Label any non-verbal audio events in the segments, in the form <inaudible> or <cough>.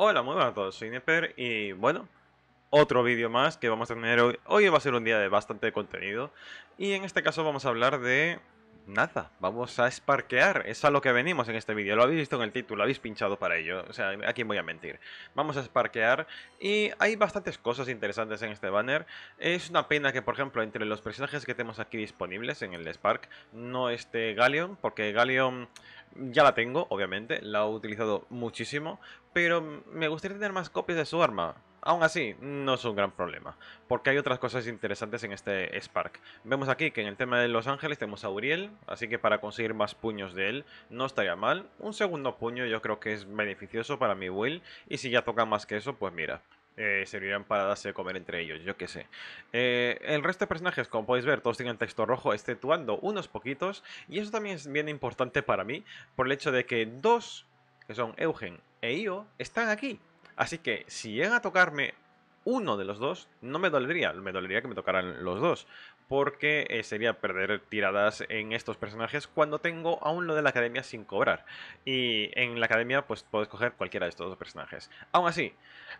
Hola, muy buenas a todos, soy Nepper y bueno, otro vídeo más que vamos a tener hoy. Hoy va a ser un día de bastante contenido y en este caso vamos a hablar de... Nada, vamos a sparkear, es a lo que venimos en este vídeo, lo habéis visto en el título, lo habéis pinchado para ello, o sea, aquí voy a mentir. Vamos a sparkear y hay bastantes cosas interesantes en este banner. Es una pena que, por ejemplo, entre los personajes que tenemos aquí disponibles en el Spark, no esté Galleon, porque Galleon ya la tengo, obviamente, la he utilizado muchísimo, pero me gustaría tener más copias de su arma. Aún así, no es un gran problema, porque hay otras cosas interesantes en este Spark. Vemos aquí que en el tema de Los Ángeles tenemos a Uriel, así que para conseguir más puños de él no estaría mal. Un segundo puño yo creo que es beneficioso para mi Will, y si ya toca más que eso, pues mira, eh, Servirían para darse de comer entre ellos, yo qué sé. Eh, el resto de personajes, como podéis ver, todos tienen texto rojo, exceptuando unos poquitos, y eso también es bien importante para mí, por el hecho de que dos que son Eugen e Io, están aquí. Así que si llega a tocarme uno de los dos, no me dolería. Me dolería que me tocaran los dos. Porque eh, sería perder tiradas en estos personajes cuando tengo aún lo de la academia sin cobrar. Y en la academia pues puedo escoger cualquiera de estos dos personajes. Aún así,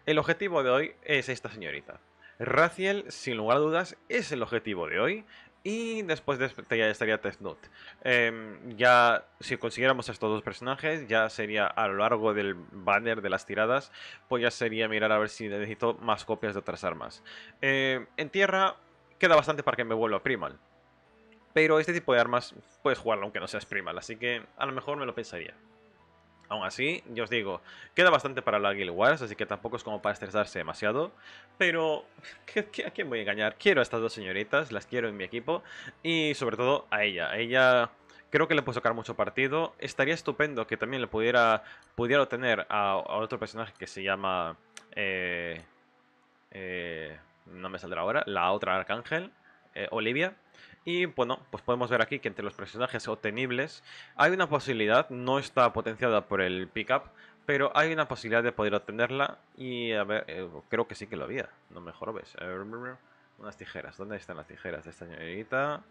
el objetivo de hoy es esta señorita. Raciel, sin lugar a dudas, es el objetivo de hoy. Y después de ya estaría test Note. Em, ya, si consiguiéramos estos dos personajes, ya sería a lo largo del banner de las tiradas, pues ya sería mirar a ver si necesito más copias de otras armas. Em, en tierra queda bastante para que me vuelva primal. Pero este tipo de armas puedes jugarlo aunque no seas primal, así que a lo mejor me lo pensaría. Aún así, yo os digo, queda bastante para la Guild Wars, así que tampoco es como para estresarse demasiado. Pero, <laughs> ¿a quién voy a engañar? Quiero a estas dos señoritas, las quiero en mi equipo. Y sobre todo a ella. ella creo que le puede sacar mucho partido. Estaría estupendo que también le pudiera, pudiera obtener a, otro personaje que se llama... Eh, eh, no me saldrá ahora. La otra Arcángel, eh, Olivia. Y bueno, pues podemos ver aquí que entre los personajes obtenibles hay una posibilidad, no está potenciada por el pickup, pero hay una posibilidad de poder obtenerla y a ver, eh, creo que sí que lo había, no mejor ves. unas tijeras, ¿dónde están las tijeras de esta señorita?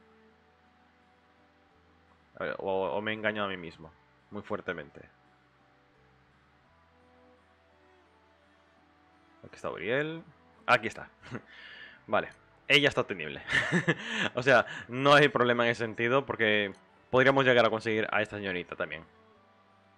A ver, o, o me he engañado a mí mismo, muy fuertemente. Aquí está Uriel. Aquí está. <laughs> vale ella está tenible. <laughs> o sea, no hay problema en ese sentido porque podríamos llegar a conseguir a esta señorita también.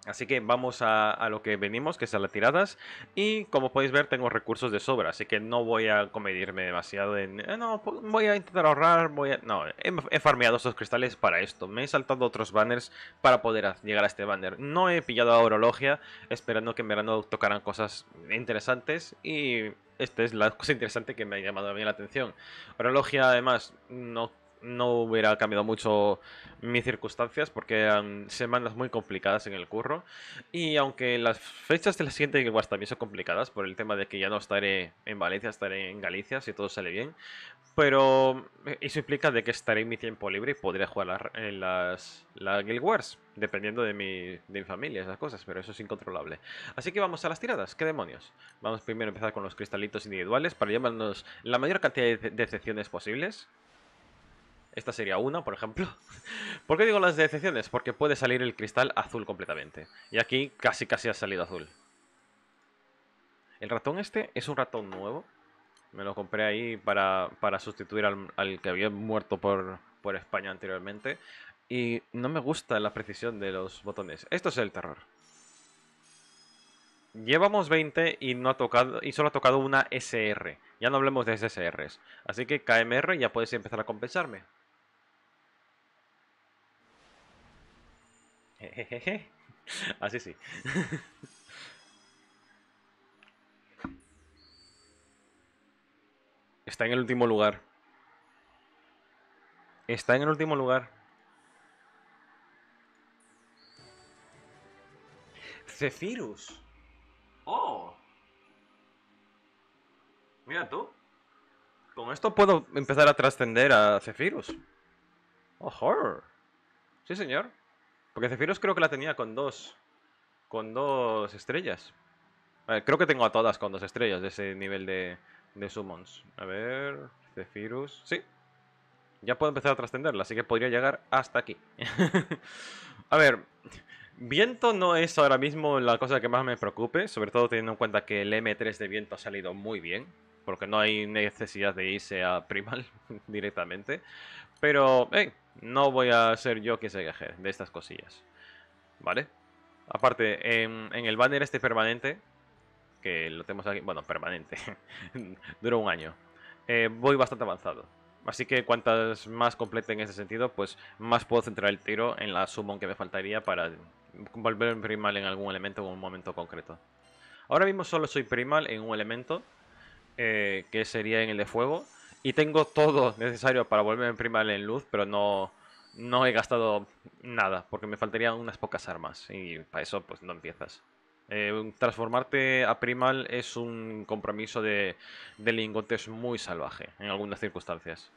Así que vamos a, lo que venimos, que son las tiradas. Y como podéis ver, tengo recursos de sobra, así que no voy a comedirme demasiado en... Ah, no, voy a intentar ahorrar, voy No, he, he, farmeado esos cristales para esto. Me he saltado otros banners para poder llegar a este banner. No he pillado a Orologia, esperando que en verano tocaran cosas interesantes y esta es la cosa interesante que me ha llamado a la atención. Orología, además, no no hubiera cambiado mucho mis circunstancias porque eran semanas muy complicadas en el curro. Y aunque las fechas de la siguiente igual también son complicadas por el tema de que ya no estaré en Valencia, estaré en Galicia si todo sale bien. Pero eh, eso implica de que estaré en mi tiempo libre y podré jugar en eh, las, las Guild Wars, dependiendo de mi, de mi familia, esas cosas, pero eso es incontrolable. Así que vamos a las tiradas, ¿qué demonios? Vamos primero a empezar con los cristalitos individuales para llevarnos la mayor cantidad de decepciones posibles. Esta sería una, por ejemplo. <laughs> ¿Por qué digo las decepciones? Porque puede salir el cristal azul completamente. Y aquí casi casi ha salido azul. El ratón este es un ratón nuevo. Me lo compré ahí para, sustituir al, que había muerto por, España anteriormente. Y no me gusta la precisión de los botones. Esto es el terror. Llevamos 20 y, no ha tocado, y solo ha tocado una SR. Ya no hablemos de SSRs. Así que KMR ya puedes empezar a compensarme. <laughs> Así sí. Está en el último lugar. Está en el último lugar. Zephyrus Oh. Mira tú. Con esto puedo empezar a trascender a Zephyrus ¡Oh, horror! Sí, señor. Porque Zephyrus creo que la tenía con dos. Con dos estrellas. ver, creo que tengo a todas con dos estrellas de ese nivel de, de summons. A ver. Zephyrus. Sí. Ya puedo empezar a trascenderla, así que podría llegar hasta aquí. <laughs> a ver. Viento no es ahora mismo la cosa que más me preocupe, sobre todo teniendo en cuenta que el M3 de viento ha salido muy bien, porque no hay necesidad de irse a Primal <laughs> directamente. Pero, eh. No voy a ser yo que se queje de estas cosillas. ¿Vale? Aparte, en, el banner este permanente, que lo tenemos aquí, bueno, permanente, <laughs> Dura un año, eh, voy bastante avanzado. Así que cuantas más complete en ese sentido, pues más puedo centrar el tiro en la summon que me faltaría para volver primal en algún elemento en un momento concreto. Ahora mismo solo soy primal en un elemento, eh, que sería en el de fuego, y tengo todo necesario para volverme primal en luz, pero no, no he gastado nada, porque me faltarían unas pocas armas, y para eso pues no empiezas. Eh, transformarte a primal es un compromiso de, de lingotes muy salvaje, en algunas circunstancias.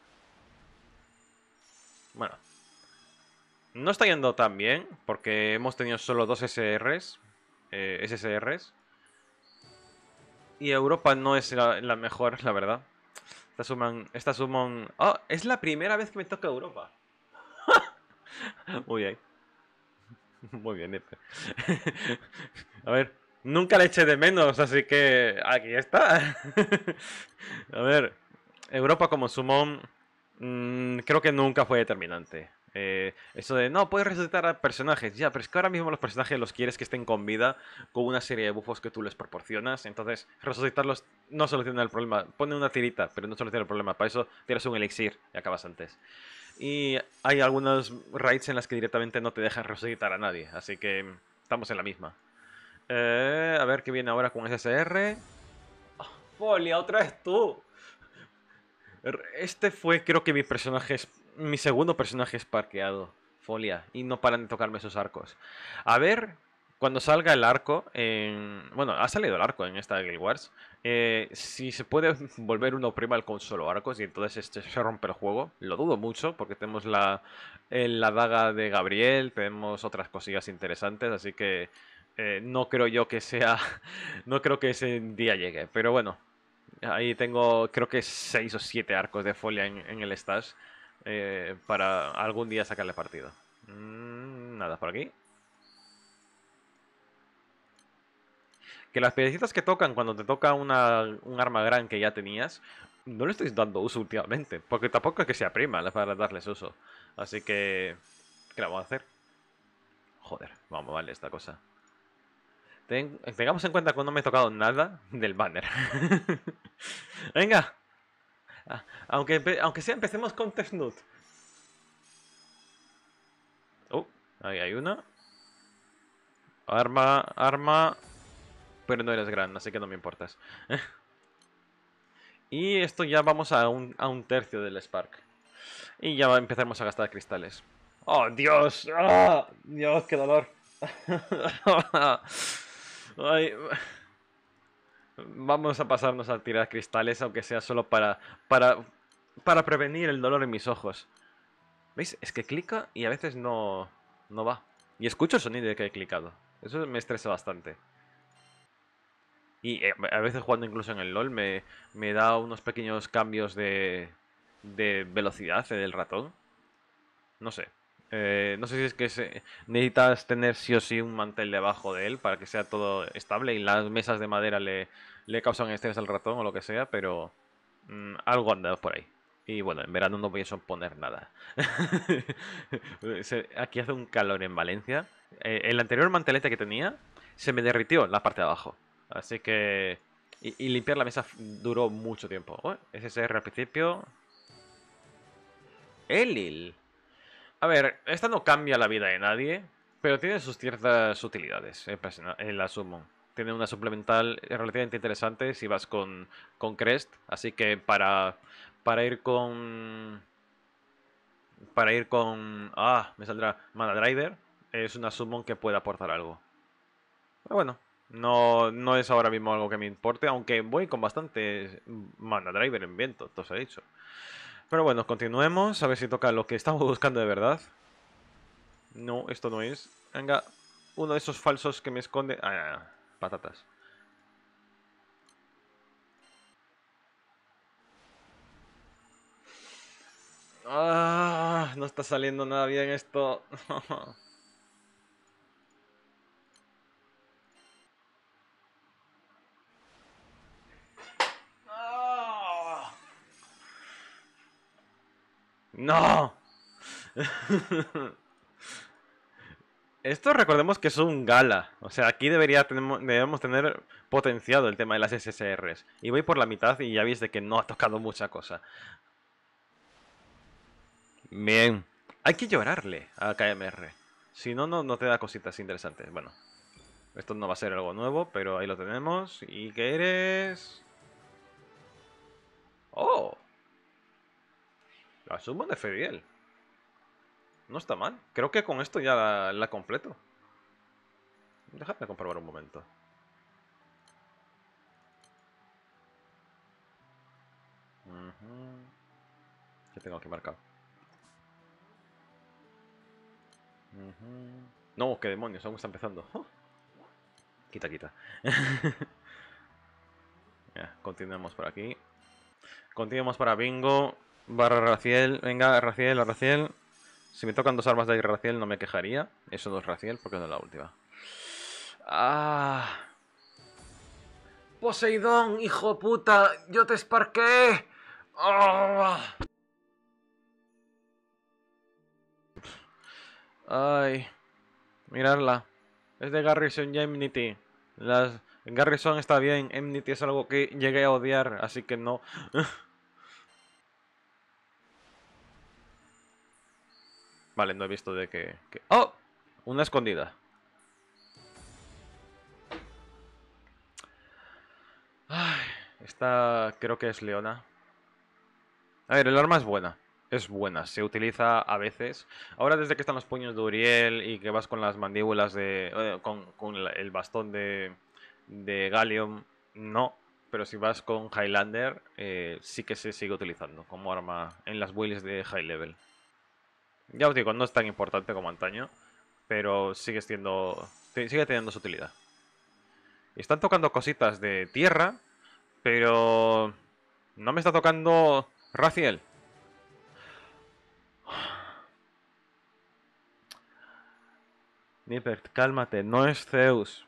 Bueno. No está yendo tan bien, porque hemos tenido solo dos SRs. Eh, SSRs. Y Europa no es la mejor, la verdad. Esta suman, esta sumon ¡Oh! Es la primera vez que me toca Europa. <laughs> Muy bien. <laughs> Muy bien, <laughs> A ver, nunca le eché de menos, así que aquí está. A ver, Europa como sumón. Mm, creo que nunca fue determinante. Eh, eso de, no, puedes resucitar a personajes. Ya, pero es que ahora mismo los personajes los quieres que estén con vida con una serie de buffos que tú les proporcionas. Entonces, resucitarlos no soluciona el problema. Pone una tirita, pero no soluciona el problema. Para eso tiras un elixir y acabas antes. Y hay algunos raids en las que directamente no te dejan resucitar a nadie. Así que estamos en la misma. Eh, a ver qué viene ahora con SSR. Ah, ¡Folia, otra vez tú! Este fue, creo que mi personaje mi segundo personaje es parqueado, Folia, y no paran de tocarme esos arcos. A ver, cuando salga el arco, en, bueno, ha salido el arco en esta Guild Wars, eh, si se puede <laughs> volver uno prima con solo arcos y entonces este se rompe el juego, lo dudo mucho porque tenemos la, eh, la daga de Gabriel, tenemos otras cosillas interesantes, así que eh, no creo yo que sea, <laughs> no creo que ese día llegue, pero bueno, ahí tengo creo que 6 o 7 arcos de folia en, en el stash. Eh, para algún día sacarle partido. Mm, nada, por aquí. Que las piedecitas que tocan cuando te toca una, un arma gran que ya tenías, no le estoy dando uso últimamente. Porque tampoco es que sea prima para darles uso. Así que... ¿Qué la vamos a hacer? Joder, vamos, vale, esta cosa. tengamos en cuenta que no me he tocado nada del banner. <laughs> Venga, Ah, aunque, aunque sea, empecemos con Tefnut. Oh, ahí hay una. Arma, arma. Pero no eres gran, así que no me importas. <laughs> y esto ya vamos a un, tercio del Spark. Y ya empezaremos a gastar cristales. ¡Oh, Dios! ¡Ah! Dios, qué dolor! <laughs> Ay. Vamos a pasarnos a tirar cristales, aunque sea solo para, para, para prevenir el dolor en mis ojos. ¿Veis? Es que clica y a veces no, no va. Y escucho el sonido de que he clicado. Eso me estresa bastante. Y eh, a veces jugando incluso en el LOL me, me da unos pequeños cambios de, de velocidad eh, del ratón. No sé, eh, no sé si es que se, necesitas tener sí o sí un mantel debajo de él para que sea todo estable y las mesas de madera le, le causan estrés al ratón o lo que sea, pero mm, algo andado por ahí. Y bueno, en verano no pienso poner nada. <laughs> Aquí hace un calor en Valencia. Eh, el anterior mantelete que tenía se me derritió en la parte de abajo. Así que... Y, limpiar la mesa duró mucho tiempo. Oh, SSR al principio... Elil. A ver, esta no cambia la vida de nadie, pero tiene sus ciertas utilidades en eh, pues, eh, la Summon. Tiene una suplemental eh, relativamente interesante si vas con, con Crest, así que para, para ir con... Para ir con... Ah, me saldrá Mana Driver, es una Summon que puede aportar algo. Pero bueno, no, no es ahora mismo algo que me importe, aunque voy con bastante Mana Driver en viento, se ha dicho. Pero bueno, continuemos. A ver si toca lo que estamos buscando de verdad. No, esto no es. Venga, uno de esos falsos que me esconde... Ah, patatas. Ah, no está saliendo nada bien esto. <laughs> ¡No! <laughs> Esto recordemos que es un gala. O sea, aquí debería debemos tener potenciado el tema de las SSRs. Y voy por la mitad y ya veis de que no ha tocado mucha cosa. Bien. Hay que llorarle a KMR. Si no, no, no te da cositas interesantes. Bueno, esto no va a ser algo nuevo, pero ahí lo tenemos. ¿Y qué eres? ¡Oh! La suman de Feriel. No está mal. Creo que con esto ya la, completo. Déjame comprobar un momento. tengo aquí marcado? No, qué demonios, aún está empezando. ¡Oh! Quita, quita. <laughs> Continuamos por aquí. Continuamos para bingo. Barra Raciel, venga, Raciel, Raciel. Si me tocan dos armas de Raciel no me quejaría. Eso no es Raciel porque no es la última. Ah. Poseidón, hijo puta, yo te esparqué. Ah. Ay, mirarla. Es de Garrison y Amnity. Las... Garrison está bien, Amnity es algo que llegué a odiar, así que no. Vale, no he visto de que... ¡Oh! Una escondida. Ay, esta creo que es Leona. A ver, el arma es buena. Es buena, se utiliza a veces. Ahora desde que están los puños de Uriel y que vas con las mandíbulas de... Eh, con, el bastón de, de Gallium, no. Pero si vas con Highlander, eh, sí que se sigue utilizando como arma en las builds de high level. Ya os digo, no es tan importante como antaño, pero sigue siendo, sigue teniendo su utilidad. Están tocando cositas de tierra, pero no me está tocando Raciel. Nipert, cálmate, no es Zeus.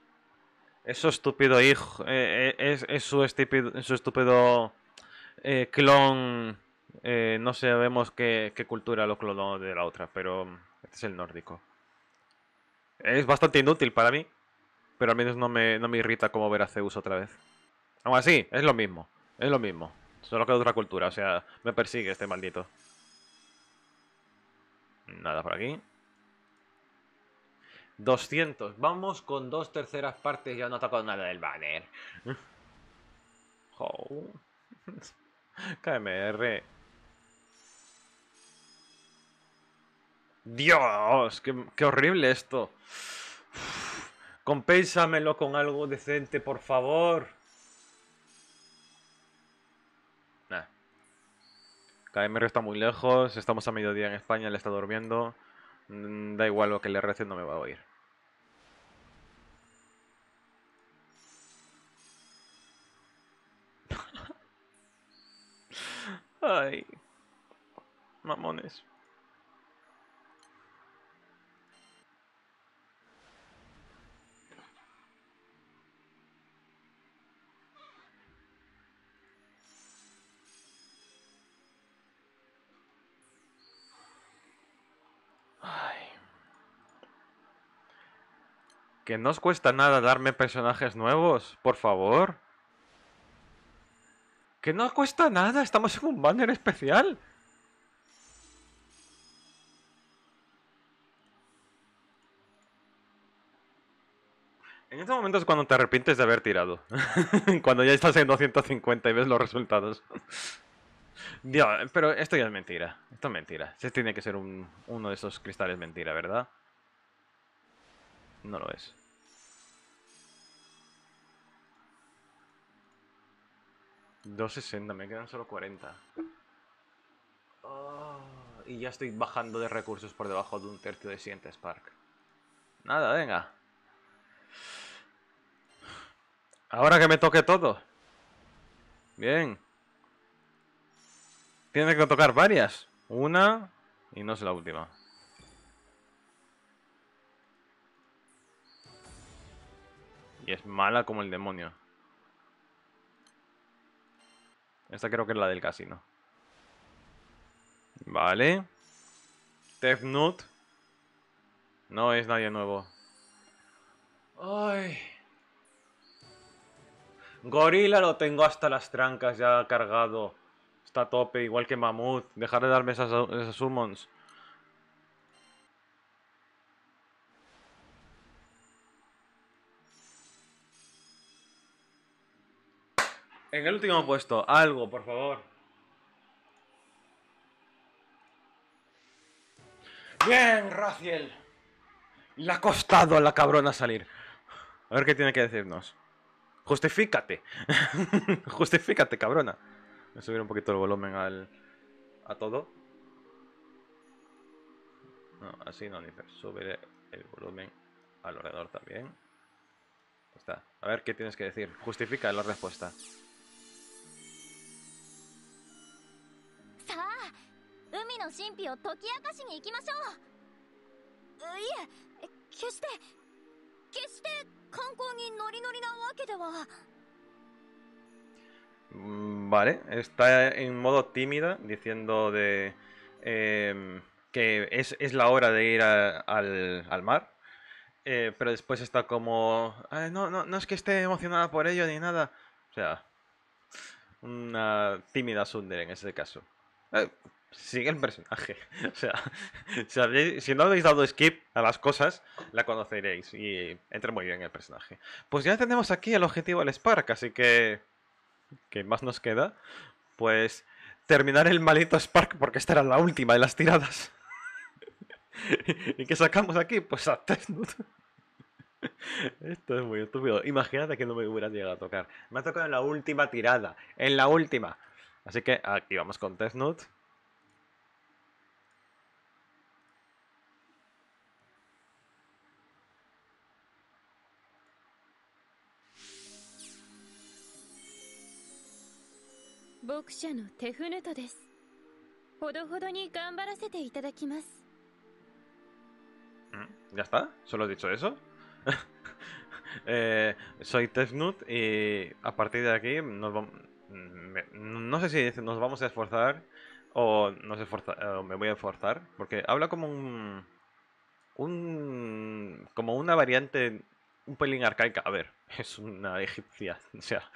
Es su estúpido hijo, eh, eh, es, es, su estúpido, su estúpido eh, clon eh, no sabemos qué, cultura lo clonó de la otra, pero mm, este es el nórdico. Es bastante inútil para mí, pero al menos no me, no me irrita como ver a Zeus otra vez. Aún así, es lo mismo, es lo mismo. Solo que de otra cultura, o sea, me persigue este maldito. Nada por aquí. 200. Vamos con dos terceras partes. Ya no ha nada del banner. <laughs> Oh. <laughs> KMR. Dios, qué, horrible esto. compénsamelo con algo decente, por favor. Nah. KMR está muy lejos, estamos a mediodía en España, le está durmiendo. Mm, da igual lo que le recién no me va a oír. <laughs> Ay. Mamones. Que no os cuesta nada darme personajes nuevos, por favor. Que no cuesta nada, estamos en un banner especial. En estos momentos es cuando te arrepientes de haber tirado. <laughs> cuando ya estás en 250 y ves los resultados. pero esto ya es mentira. Esto es mentira. Este tiene que ser un, uno de esos cristales mentira, ¿verdad? No lo es. $2.60, me quedan solo 40. y ya estoy bajando de recursos por debajo de un tercio de siguiente Spark. Nada, venga. Ahora que me toque todo. Bien. Tiene que tocar varias. Una y no es la última. Y es mala como el demonio. Esta creo que es la del casino. Vale. Tefnut. No es nadie nuevo. Ay. Gorila lo tengo hasta las trancas ya cargado. Está tope, igual que Mamut. Dejar de darme esas, esas summons. En el último puesto, algo, por favor. Bien, Raciel. Le ha costado a la cabrona salir. A ver qué tiene que decirnos. Justifícate. <laughs> Justifícate, cabrona. Voy a subir un poquito el volumen al... a todo. No, así no, ni Sube el volumen al ordenador también. Está. A ver qué tienes que decir. Justifica la respuesta. Vale, está en modo tímida, diciendo de em, que es, es, la hora de ir al, al, mar. Eh, pero después está como. no, no, no es que esté emocionada por ello ni nada. O sea, una tímida Sunder en ese caso. Eh, sigue el personaje. <laughs> O sea, si, no habéis dado skip a las cosas, la conoceréis y entre muy bien el personaje. Pues ya tenemos aquí el objetivo del Spark, así que... ¿Qué más nos queda? Pues terminar el malito Spark porque esta era la última de las tiradas. <laughs> ¿Y qué sacamos aquí? Pues a Testnut. <laughs> Esto es muy estúpido. Imagínate que no me hubiera llegado a tocar. Me ha tocado en la última tirada. En la última. Así que aquí vamos con Testnut. ¿Ya está? ¿Solo he dicho eso? <laughs> Eh, soy Tefnut y a partir de aquí No sé si nos vamos a esforzar o nos me voy a esforzar, porque habla como un... como una variante un pelín arcaica. A ver, <laughs> es una egipcia. O sea,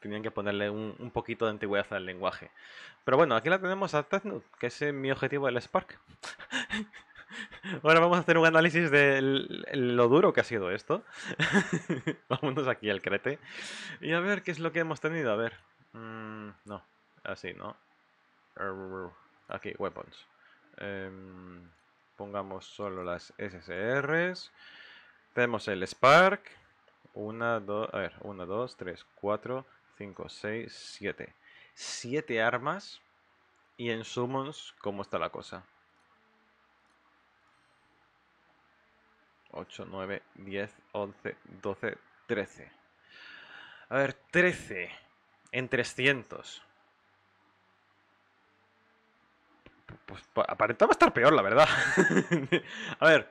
tenían que ponerle un, poquito de antigüedad al lenguaje. Pero bueno, aquí la tenemos a que es eh, mi objetivo del Spark. <laughs> Ahora vamos a hacer un análisis de lo duro que ha sido esto. <laughs> Vámonos aquí al crete. Y a ver qué es lo que hemos tenido. A ver. Mm, no, así, ¿no? Aquí, weapons. Em, pongamos solo las SSRs. Tenemos el Spark. 1, 2, a ver, 1, 2, 3, 4, 5, 6, 7. 7 armas y en summons, ¿cómo está la cosa? 8, 9, 10, 11, 12, 13. A ver, 13 en 300. Pues aparentaba estar peor, la verdad. <laughs> a ver.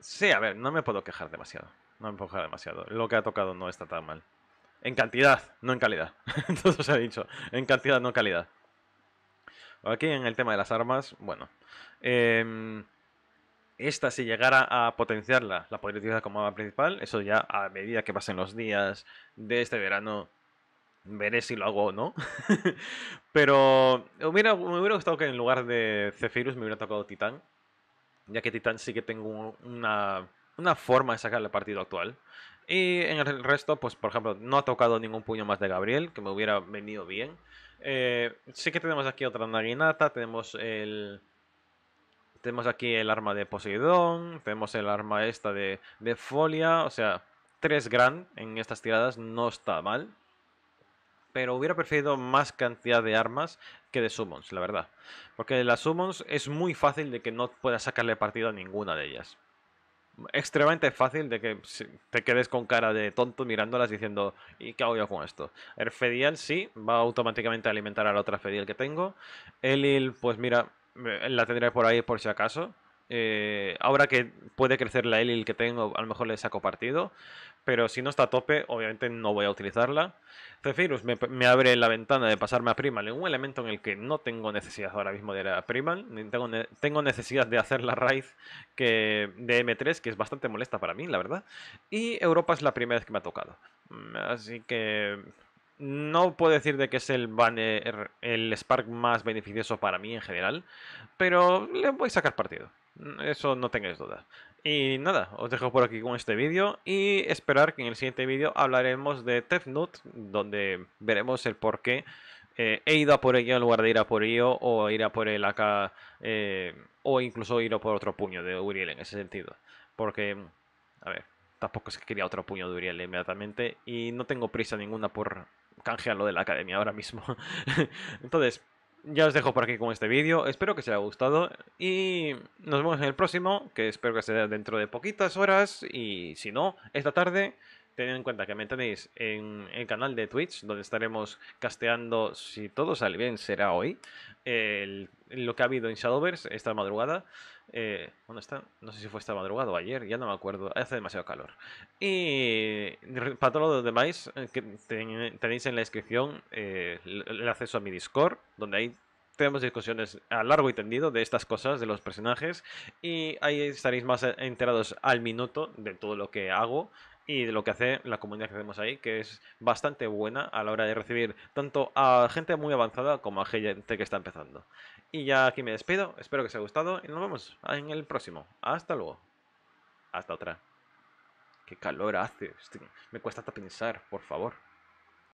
Sí, a ver, no me puedo quejar demasiado. No empuja demasiado. Lo que ha tocado no está tan mal. En cantidad, no en calidad. <laughs> Todo se ha dicho. En cantidad, no calidad. Aquí en el tema de las armas, bueno. Em, esta, si llegara a potenciarla, la podría utilizar como arma principal. Eso ya a medida que pasen los días de este verano, veré si lo hago o no. <laughs> Pero me hubiera gustado que en lugar de Zephyrus me hubiera tocado Titán. Ya que Titán sí que tengo una una forma de sacarle partido actual. Y en el resto, pues por ejemplo, no ha tocado ningún puño más de Gabriel, que me hubiera venido bien. Eh, sí que tenemos aquí otra naginata, tenemos el... Tenemos aquí el arma de Poseidón, tenemos el arma esta de, Folia, o sea, tres gran en estas tiradas no está mal. Pero hubiera preferido más cantidad de armas que de summons, la verdad. Porque las summons es muy fácil de que no pueda sacarle partido a ninguna de ellas extremadamente fácil de que te quedes con cara de tonto mirándolas diciendo, ¿y qué hago yo con esto? El Fedial sí, va automáticamente a alimentar a la otra Fedial que tengo. Elil, pues mira, la tendré por ahí por si acaso. Eh, ahora que puede crecer la Elil que tengo, a lo mejor le saco partido. Pero si no está a tope, obviamente no voy a utilizarla. Zephyrus me, abre la ventana de pasarme a Primal en un elemento en el que no tengo necesidad ahora mismo de ir a Primal. Tengo, necesidad de hacer la raid de M3, que es bastante molesta para mí, la verdad. Y Europa es la primera vez que me ha tocado. Mm, así que no puedo decir de que es el banner, el Spark más beneficioso para mí en general, pero le voy a sacar partido. Eso no tengáis duda. Y nada, os dejo por aquí con este vídeo y esperar que en el siguiente vídeo hablaremos de TefNut, donde veremos el por qué eh, he ido a por ello en lugar de ir a por ello o ir a por el AK eh, o incluso ir a por otro puño de Uriel en ese sentido. Porque, a ver, tampoco es que quería otro puño de Uriel inmediatamente y no tengo prisa ninguna por canjearlo de la academia ahora mismo. <laughs> Entonces, ya os dejo por aquí con este vídeo, espero que os haya gustado y nos vemos en el próximo, que espero que sea dentro de poquitas horas y si no, esta tarde tened en cuenta que me tenéis en el canal de Twitch, donde estaremos casteando, si todo sale bien, será hoy, lo que ha habido en Shadowverse esta madrugada. Eh, ¿Dónde está, no sé si fue esta madrugada o ayer, ya no me acuerdo, hace demasiado calor. Y para todos los demás, eh, tenéis en la descripción eh, el acceso a mi Discord, donde ahí tenemos discusiones a largo y tendido de estas cosas, de los personajes, y ahí estaréis más enterados al minuto de todo lo que hago, y de lo que hace la comunidad que hacemos ahí, que es bastante buena a la hora de recibir tanto a gente muy avanzada como a gente que está empezando. Y ya aquí me despido, espero que os haya gustado y nos vemos en el próximo. Hasta luego. Hasta otra. Qué calor hace, me cuesta hasta pensar, por favor.